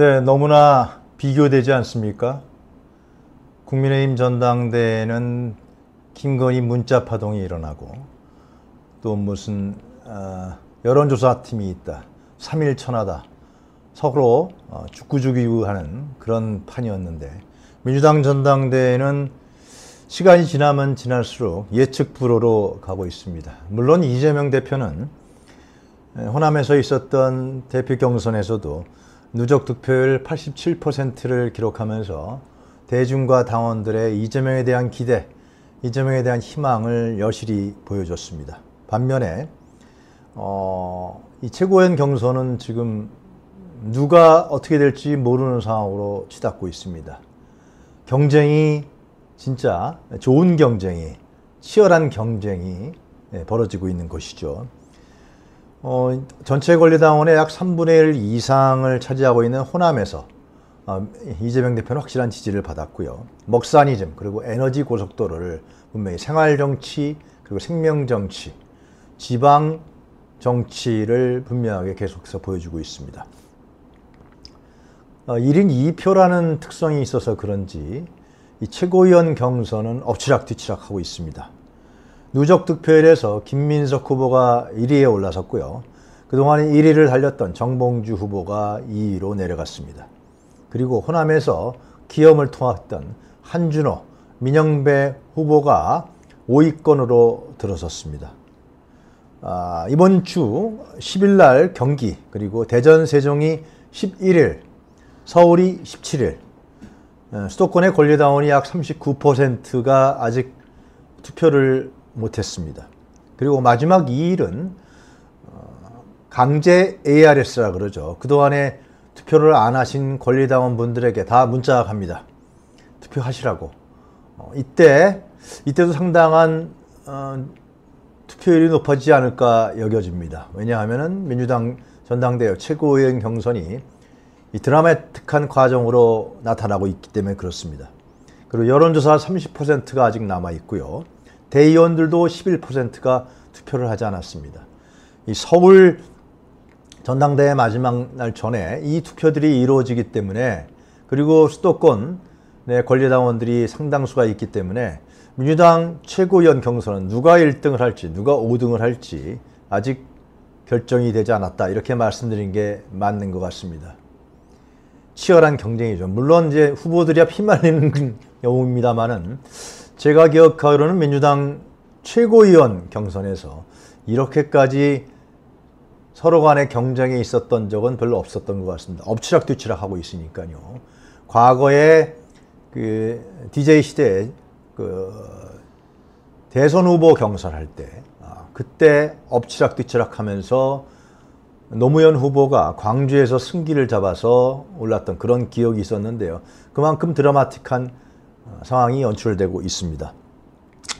네, 너무나 비교되지 않습니까? 국민의힘 전당대회는 김건희 문자 파동이 일어나고 또 무슨 어, 여론조사팀이 있다. 3일 천하다. 서로 어, 죽구죽이하는 그런 판이었는데 민주당 전당대회는 시간이 지나면 지날수록 예측 불허로 가고 있습니다. 물론 이재명 대표는 호남에서 있었던 대표 경선에서도 누적 득표율 87%를 기록하면서 대중과 당원들의 이재명에 대한 기대, 이재명에 대한 희망을 여실히 보여줬습니다. 반면에 어, 이 최고위원 경선은 지금 누가 어떻게 될지 모르는 상황으로 치닫고 있습니다. 경쟁이 진짜 좋은 경쟁이 치열한 경쟁이 예, 벌어지고 있는 것이죠. 어, 전체 권리당원의 약 3분의 1 이상을 차지하고 있는 호남에서 어, 이재명 대표는 확실한 지지를 받았고요. 먹사니즘 그리고 에너지 고속도로를 분명히 생활정치 그리고 생명정치 지방 정치를 분명하게 계속해서 보여주고 있습니다. 1인 어, 2표라는 특성이 있어서 그런지 이 최고위원 경선은 엎치락뒤치락하고 있습니다. 누적 득표율에서 김민석 후보가 1위에 올라섰고요. 그동안 1위를 달렸던 정봉주 후보가 2위로 내려갔습니다. 그리고 호남에서 기염을 통했던 한준호, 민영배 후보가 5위권으로 들어섰습니다. 아, 이번 주 10일 날 경기 그리고 대전 세종이 11일, 서울이 17일 어, 수도권의 권리당원이 약 39%가 아직 투표를 못했습니다. 그리고 마지막 이 일은 어, 강제 ARS라 그러죠. 그동안에 투표를 안 하신 권리당원 분들에게 다 문자 갑니다. 투표하시라고. 어, 이때, 이때도 상당한 어, 투표율이 높아지지 않을까 여겨집니다. 왜냐하면 민주당 전당대회 최고의원 경선이 드라마틱한 과정으로 나타나고 있기 때문에 그렇습니다. 그리고 여론조사 30%가 아직 남아 있고요. 대의원들도 11%가 투표를 하지 않았습니다. 이 서울 전당대회 마지막 날 전에 이 투표들이 이루어지기 때문에 그리고 수도권의 권리당원들이 상당수가 있기 때문에 민주당 최고위원 경선은 누가 1등을 할지 누가 5등을 할지 아직 결정이 되지 않았다 이렇게 말씀드린 게 맞는 것 같습니다. 치열한 경쟁이죠. 물론 이제 후보들이야 피말리는 경우입니다만은 제가 기억하기로는 민주당 최고위원 경선에서 이렇게까지 서로 간의 경쟁이 있었던 적은 별로 없었던 것 같습니다. 엎치락뒤치락 하고 있으니까요. 과거에 그 DJ 시대그 대선 후보 경선할 때 아, 그때 엎치락뒤치락 하면서 노무현 후보가 광주에서 승기를 잡아서 올랐던 그런 기억이 있었는데요. 그만큼 드라마틱한 상황이 연출되고 있습니다.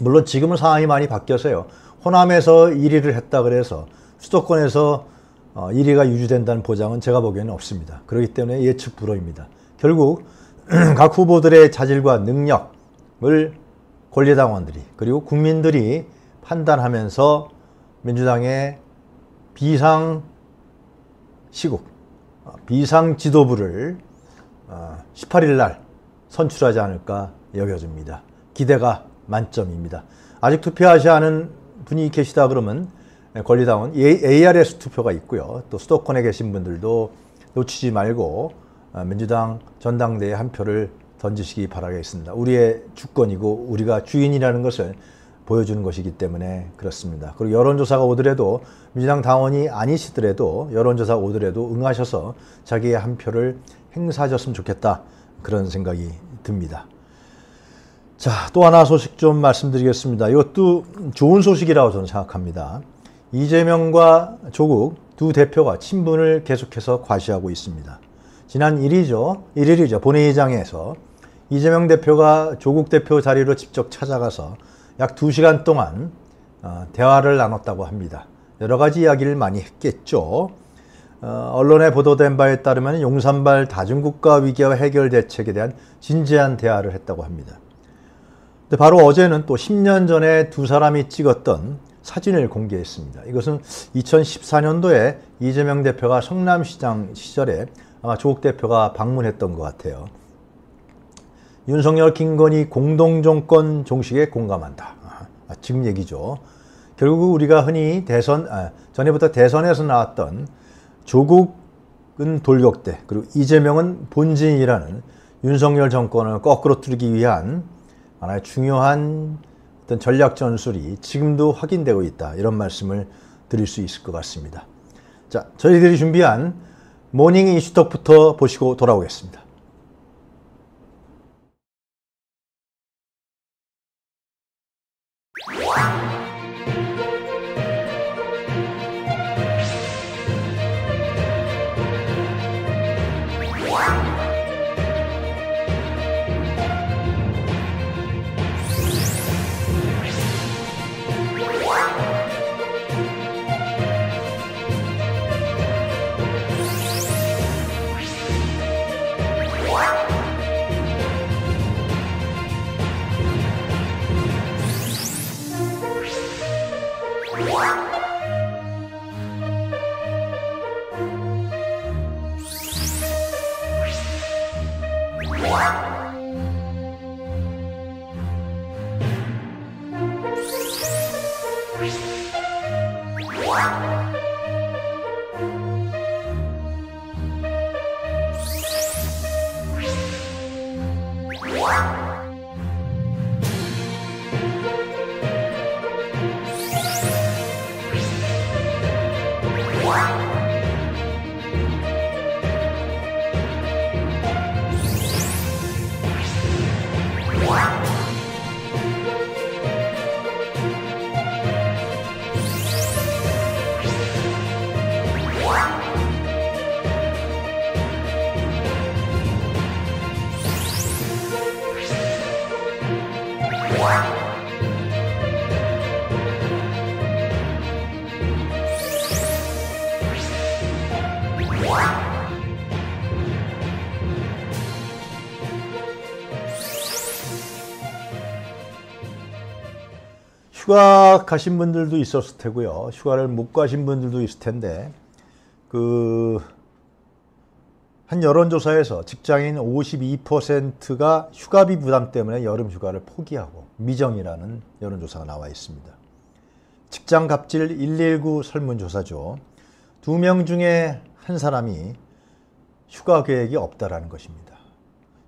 물론 지금은 상황이 많이 바뀌어서요. 호남에서 1위를 했다 그래서 수도권에서 1위가 어, 유지된다는 보장은 제가 보기에는 없습니다. 그렇기 때문에 예측 불허입니다. 결국 각 후보들의 자질과 능력을 권리당원들이 그리고 국민들이 판단하면서 민주당의 비상 시국, 어, 비상 지도부를 18일 어, 날 선출하지 않을까 여겨집니다. 기대가 만점입니다. 아직 투표하지 않은 분이 계시다 그러면 예, 권리당원 ARS 투표가 있고요. 또 수도권에 계신 분들도 놓치지 말고 어, 민주당 전당대회 한 표를 던지시기 바라겠습니다. 우리의 주권이고 우리가 주인이라는 것을 보여주는 것이기 때문에 그렇습니다. 그리고 여론조사가 오더라도 민주당 당원이 아니시더라도 여론조사 오더라도 응하셔서 자기의 한 표를 행사하셨으면 좋겠다. 그런 생각이 듭니다. 자, 또 하나 소식 좀 말씀드리겠습니다. 이것도 좋은 소식이라고 저는 생각합니다. 이재명과 조국 두 대표가 친분을 계속해서 과시하고 있습니다. 지난 1일이죠. 1일이죠. 본회의장에서 이재명 대표가 조국 대표 자리로 직접 찾아가서 약 2시간 동안 어, 대화를 나눴다고 합니다. 여러 가지 이야기를 많이 했겠죠. 어, 언론에 보도된 바에 따르면 용산발 다중국가 위기와 해결 대책에 대한 진지한 대화를 했다고 합니다. 근데 바로 어제는 또 10년 전에 두 사람이 찍었던 사진을 공개했습니다. 이것은 2014년도에 이재명 대표가 성남시장 시절에 아마 조국 대표가 방문했던 것 같아요. 윤석열, 김건희 공동정권 종식에 공감한다. 아, 지금 얘기죠. 결국 우리가 흔히 대선, 아, 전에부터 대선에서 나왔던 조국은 돌격대 그리고 이재명은 본진이라는 윤석열 정권을 거꾸로뜨기 위한 하나의 중요한 어떤 전략 전술이 지금도 확인되고 있다 이런 말씀을 드릴 수 있을 것 같습니다. 자, 저희들이 준비한 모닝 이슈톡부터 보시고 돌아오겠습니다. 휴가 가신 분들도 있었을 테고요. 휴가를 못 가신 분들도 있을 텐데 그한 여론조사에서 직장인 52%가 휴가비 부담 때문에 여름 휴가를 포기하고 미정이라는 여론조사가 나와 있습니다. 직장 갑질 119 설문조사죠. 두 명 중에 한 사람이 휴가 계획이 없다라는 것입니다.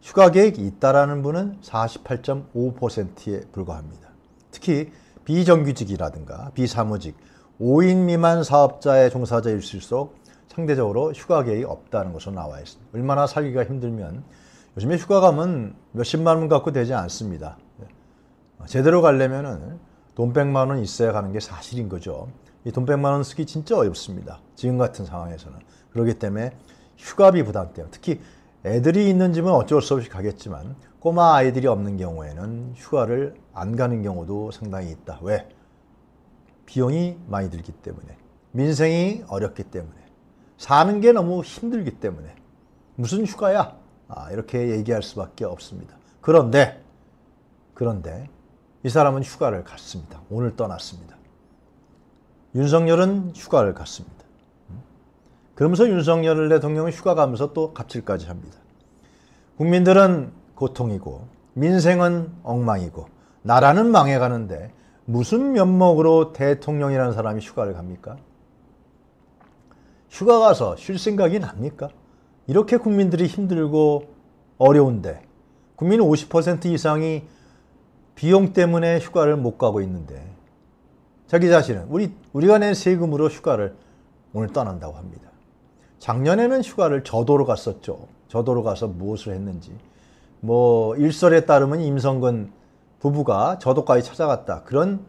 휴가 계획이 있다라는 분은 48.5%에 불과합니다. 특히 비정규직이라든가 비사무직, 5인 미만 사업자의 종사자일수록 상대적으로 휴가 계획이 없다는 것으로 나와 있습니다. 얼마나 살기가 힘들면 요즘에 휴가 가면 몇십만 원 갖고 되지 않습니다. 예. 제대로 가려면은 돈 백만 원 있어야 가는 게 사실인 거죠. 이 돈 백만 원 쓰기 진짜 어렵습니다. 지금 같은 상황에서는. 그렇기 때문에 휴가비 부담 때문에 특히 애들이 있는 집은 어쩔 수 없이 가겠지만 꼬마 아이들이 없는 경우에는 휴가를 안 가는 경우도 상당히 있다. 왜? 비용이 많이 들기 때문에 민생이 어렵기 때문에 사는 게 너무 힘들기 때문에 무슨 휴가야? 아, 이렇게 얘기할 수밖에 없습니다. 그런데 그런데 이 사람은 휴가를 갔습니다. 오늘 떠났습니다. 윤석열은 휴가를 갔습니다. 음? 그러면서 윤석열 대통령은 휴가 가면서 또 갑질까지 합니다. 국민들은 고통이고 민생은 엉망이고 나라는 망해가는데 무슨 면목으로 대통령이라는 사람이 휴가를 갑니까? 휴가 가서 쉴 생각이 납니까? 이렇게 국민들이 힘들고 어려운데 국민 50% 이상이 비용 때문에 휴가를 못 가고 있는데 자기 자신은 우리, 우리가 낸 세금으로 휴가를 오늘 떠난다고 합니다. 작년에는 휴가를 저도로 갔었죠. 저도로 가서 무엇을 했는지. 뭐 일설에 따르면 임성근 부부가 저도까지 찾아갔다. 그런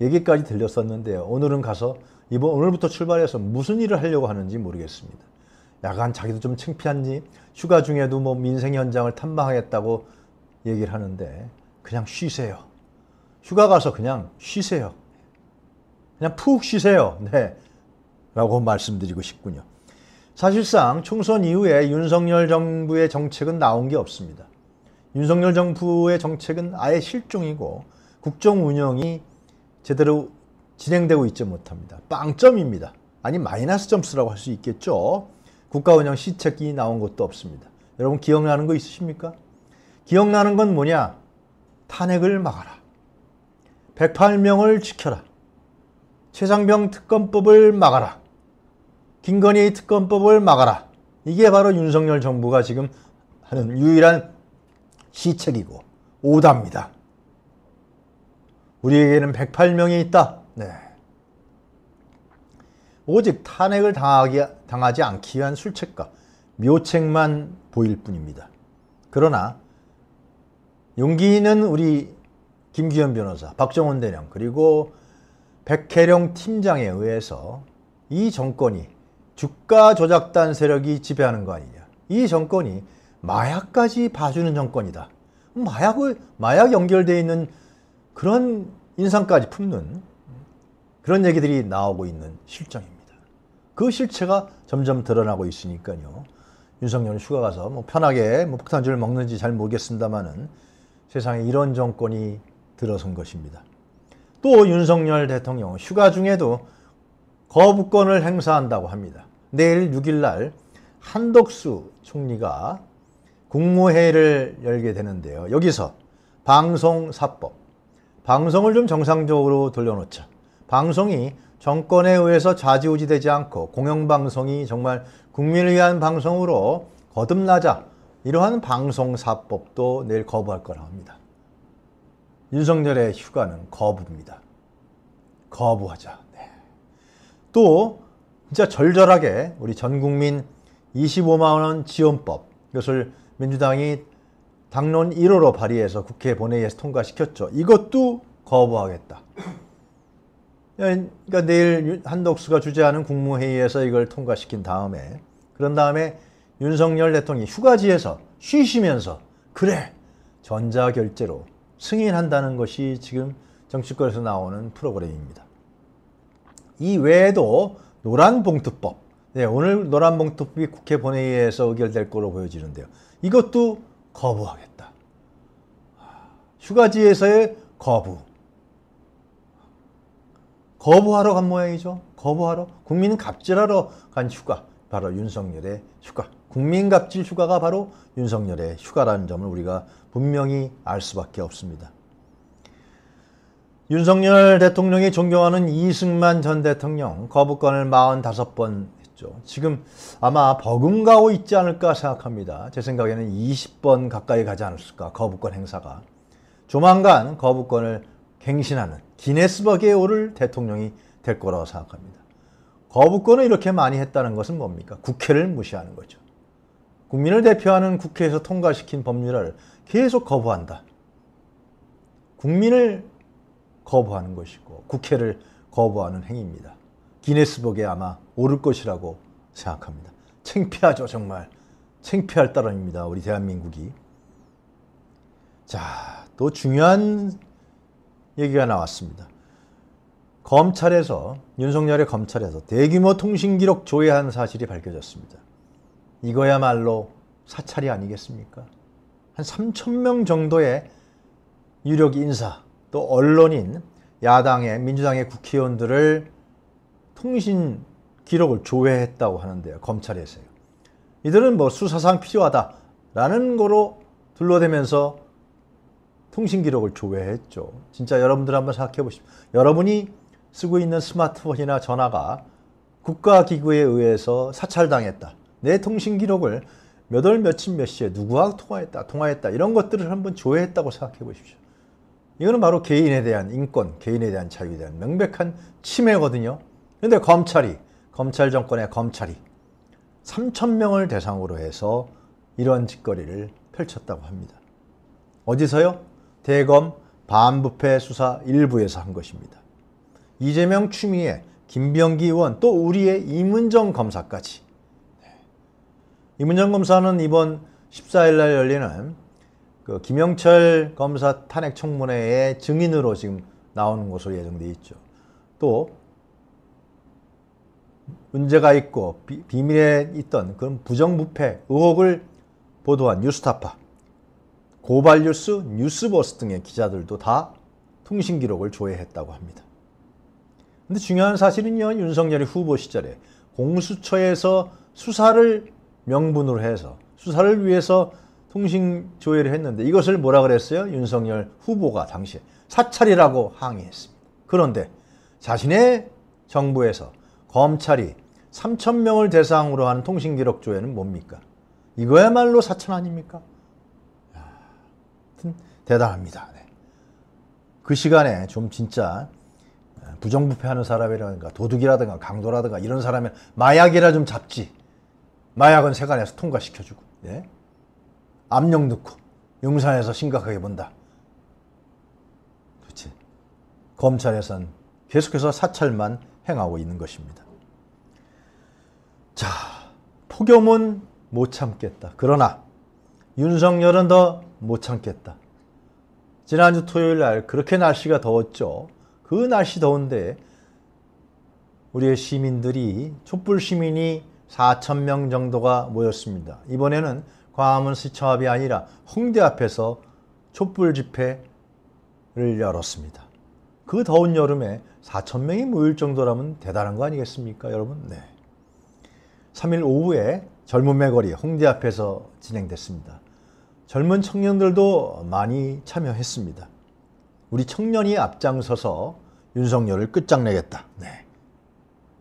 얘기까지 들렸었는데요. 오늘은 가서 이번 오늘부터 출발해서 무슨 일을 하려고 하는지 모르겠습니다. 약간 자기도 좀 창피한지 휴가 중에도 뭐 민생 현장을 탐방하겠다고 얘기를 하는데 그냥 쉬세요. 휴가 가서 그냥 쉬세요. 그냥 푹 쉬세요. 네. 라고 말씀드리고 싶군요. 사실상 총선 이후에 윤석열 정부의 정책은 나온 게 없습니다. 윤석열 정부의 정책은 아예 실종이고 국정 운영이 제대로 진행되고 있지 못합니다. 빵점입니다. 아니 마이너스 점수라고 할 수 있겠죠. 국가운영 시책이 나온 것도 없습니다. 여러분 기억나는 거 있으십니까? 기억나는 건 뭐냐? 탄핵을 막아라. 108명을 지켜라. 최상병 특검법을 막아라. 김건희 특검법을 막아라. 이게 바로 윤석열 정부가 지금 하는 유일한 시책이고 오답입니다. 우리에게는 108명이 있다. 네. 오직 탄핵을 당하기, 당하지 않기 위한 술책과 묘책만 보일 뿐입니다. 그러나 용기 있는 우리 김기현 변호사, 박정원 대령 그리고 백혜령 팀장에 의해서 이 정권이 주가 조작단 세력이 지배하는 거 아니냐. 이 정권이 마약까지 봐주는 정권이다. 마약을 마약 연결돼 있는 그런 인상까지 품는 그런 얘기들이 나오고 있는 실정입니다. 그 실체가 점점 드러나고 있으니까요. 윤석열 휴가 가서 뭐 편하게 뭐 폭탄주를 먹는지 잘 모르겠습니다만은 세상에 이런 정권이 들어선 것입니다. 또 윤석열 대통령 휴가 중에도 거부권을 행사한다고 합니다. 내일 6일날 한덕수 총리가 국무회의를 열게 되는데요. 여기서 방송사법, 방송을 좀 정상적으로 돌려놓자. 방송이 정권에 의해서 좌지우지되지 않고 공영방송이 정말 국민을 위한 방송으로 거듭나자 이러한 방송사법도 내일 거부할 거라 합니다. 윤석열의 휴가는 거부입니다. 거부하자. 네. 또 진짜 절절하게 우리 전국민 25만원 지원법 이것을 민주당이 당론 1호로 발의해서 국회 본회의에서 통과시켰죠. 이것도 거부하겠다. 그러니까 내일 한덕수가 주재하는 국무회의에서 이걸 통과시킨 다음에 그런 다음에 윤석열 대통령이 휴가지에서 쉬시면서 그래 전자결제로 승인한다는 것이 지금 정치권에서 나오는 프로그램입니다. 이 외에도 노란봉투법 네, 오늘 노란봉투법이 국회 본회의에서 의결될 거로 보여지는데요. 이것도 거부하겠다. 아, 휴가지에서의 거부. 거부하러 간 모양이죠. 거부하러. 국민 갑질하러 간 휴가. 바로 윤석열의 휴가. 국민 갑질 휴가가 바로 윤석열의 휴가라는 점을 우리가 분명히 알 수밖에 없습니다. 윤석열 대통령이 존경하는 이승만 전 대통령 거부권을 45번 있죠. 지금 아마 버금가고 있지 않을까 생각합니다. 제 생각에는 20번 가까이 가지 않았을까. 거부권 행사가. 조만간 거부권을 갱신하는 기네스버기에 오를 대통령이 될 거라고 생각합니다. 거부권을 이렇게 많이 했다는 것은 뭡니까? 국회를 무시하는 거죠. 국민을 대표하는 국회에서 통과시킨 법률을 계속 거부한다. 국민을 거부하는 것이고 국회를 거부하는 행위입니다. 기네스북에 아마 오를 것이라고 생각합니다. 창피하죠 정말. 창피할 따름입니다. 우리 대한민국이. 자, 또 중요한 얘기가 나왔습니다. 검찰에서 윤석열의 검찰에서 대규모 통신기록 조회한 사실이 밝혀졌습니다. 이거야말로 사찰이 아니겠습니까? 한 3천 명 정도의 유력 인사 또 언론인 야당의 민주당의 국회의원들을 통신 기록을 조회했다고 하는데요. 검찰에서요. 이들은 뭐 수사상 필요하다라는 거로 둘러대면서 통신 기록을 조회했죠. 진짜 여러분들 한번 생각해 보십시오. 여러분이 쓰고 있는 스마트폰이나 전화가 국가기구에 의해서 사찰당했다. 내 통신 기록을 몇월 며칠 몇 시에 누구와 통화했다, 통화했다 이런 것들을 한번 조회했다고 생각해 보십시오. 이거는 바로 개인에 대한 인권, 개인에 대한 자유에 대한 명백한 침해거든요. 그런데 검찰이 검찰 정권의 검찰이 3천명을 대상으로 해서 이런 짓거리를 펼쳤다고 합니다. 어디서요? 대검 반부패 수사 일부에서 한 것입니다. 이재명 추미애, 김병기 의원, 또 우리의 이문정 검사까지. 네. 이문정 검사는 이번 14일날 열리는 그 김영철 검사 탄핵 청문회의 증인으로 지금 나오는 것으로 예정돼 있죠. 또 문제가 있고 비, 밀에 있던 그런 부정부패 의혹을 보도한 뉴스타파, 고발뉴스, 뉴스버스 등의 기자들도 다 통신 기록을 조회했다고 합니다. 근데 중요한 사실은요, 윤석열이 후보 시절에 공수처에서 수사를 명분으로 해서 수사를 위해서 통신 조회를 했는데 이것을 뭐라 그랬어요? 윤석열 후보가 당시에 사찰이라고 항의했습니다. 그런데 자신의 정부에서 검찰이 3천 명을 대상으로 하는 통신기록 조회는 뭡니까? 이거야말로 사천 아닙니까? 하여튼 대단합니다. 네. 그 시간에 좀 진짜 어, 부정부패하는 사람이라든가 도둑이라든가 강도라든가 이런 사람은 마약이라 좀 잡지. 마약은 세관에서 통과시켜주고 네. 압력 넣고 용산에서 심각하게 본다. 그렇지. 검찰에선 계속해서 사찰만 행하고 있는 것입니다. 자, 폭염은 못 참겠다. 그러나 윤석열은 더 못 참겠다. 지난주 토요일 날 그렇게 날씨가 더웠죠. 그 날씨 더운데 우리의 시민들이 촛불 시민이 4천 명 정도가 모였습니다. 이번에는 광화문 시청 앞이 아니라 홍대 앞에서 촛불 집회를 열었습니다. 그 더운 여름에 4천 명이 모일 정도라면 대단한 거 아니겠습니까, 여러분? 네. 3일 오후에 젊은의 거리 홍대 앞에서 진행됐습니다. 젊은 청년들도 많이 참여했습니다. 우리 청년이 앞장서서 윤석열을 끝장내겠다. 네.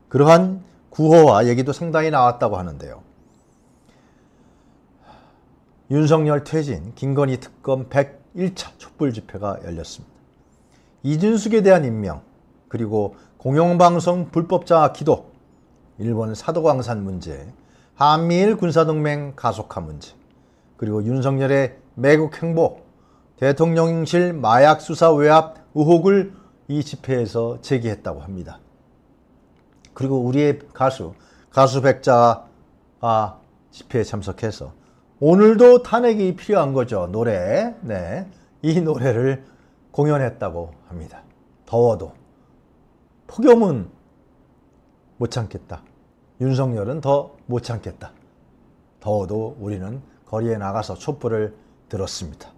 그러한 구호와 얘기도 상당히 나왔다고 하는데요. 윤석열 퇴진, 김건희 특검 101차 촛불 집회가 열렸습니다. 이준숙에 대한 임명, 그리고 공영방송 불법자 기도, 일본 사도광산 문제, 한미일 군사동맹 가속화 문제, 그리고 윤석열의 매국 행보, 대통령실 마약 수사 외압 의혹을 이 집회에서 제기했다고 합니다. 그리고 우리의 가수, 가수 백자가 아 집회에 참석해서 오늘도 탄핵이 필요한 거죠. 노래. 네. 이 노래를 공연했다고 합니다. 더워도. 폭염은 못 참겠다. 윤석열은 더 못 참겠다. 더워도 우리는 거리에 나가서 촛불을 들었습니다.